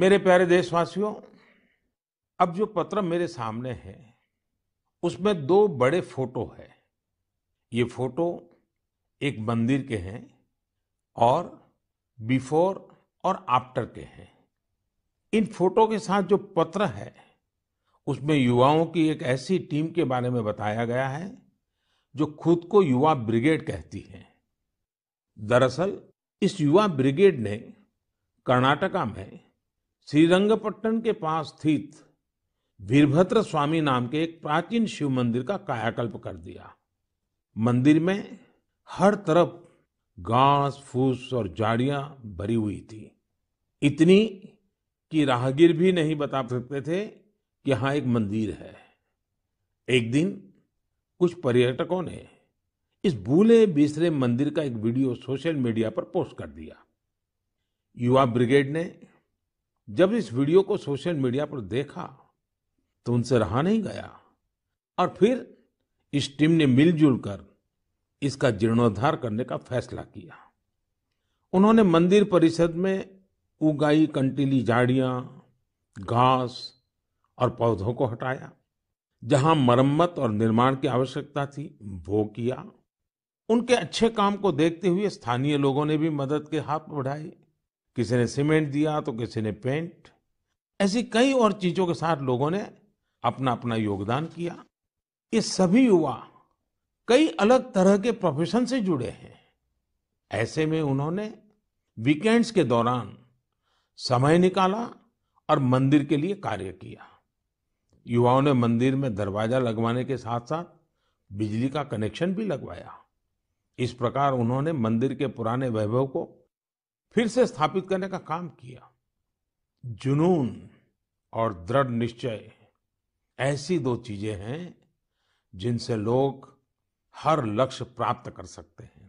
मेरे प्यारे देशवासियों अब जो पत्र मेरे सामने है उसमें दो बड़े फोटो है ये फोटो एक मंदिर के हैं और बिफोर और आफ्टर के हैं इन फोटो के साथ जो पत्र है उसमें युवाओं की एक ऐसी टीम के बारे में बताया गया है जो खुद को युवा ब्रिगेड कहती है दरअसल इस युवा ब्रिगेड ने कर्नाटका में श्रीरंगपट्टन के पास स्थित वीरभद्र स्वामी नाम के एक प्राचीन शिव मंदिर का कायाकल्प कर दिया मंदिर में हर तरफ घास फूस और झाड़ियां भरी हुई थी इतनी कि राहगीर भी नहीं बता सकते थे कि यहां एक मंदिर है एक दिन कुछ पर्यटकों ने इस भूले बिसरे मंदिर का एक वीडियो सोशल मीडिया पर पोस्ट कर दिया युवा ब्रिगेड ने जब इस वीडियो को सोशल मीडिया पर देखा तो उनसे रहा नहीं गया और फिर इस टीम ने मिलजुल कर इसका जीर्णोद्धार करने का फैसला किया उन्होंने मंदिर परिषद में उगाई कंटीली झाड़ियां घास और पौधों को हटाया जहां मरम्मत और निर्माण की आवश्यकता थी वो किया उनके अच्छे काम को देखते हुए स्थानीय लोगों ने भी मदद के हाथ बढ़ाए किसी ने सीमेंट दिया तो किसी ने पेंट ऐसी कई और चीजों के साथ लोगों ने अपना अपना योगदान किया ये सभी युवा कई अलग तरह के प्रोफेशन से जुड़े हैं ऐसे में उन्होंने वीकेंड्स के दौरान समय निकाला और मंदिर के लिए कार्य किया युवाओं ने मंदिर में दरवाजा लगवाने के साथ साथ बिजली का कनेक्शन भी लगवाया इस प्रकार उन्होंने मंदिर के पुराने वैभव को फिर से स्थापित करने का काम किया जुनून और दृढ़ निश्चय ऐसी दो चीजें हैं जिनसे लोग हर लक्ष्य प्राप्त कर सकते हैं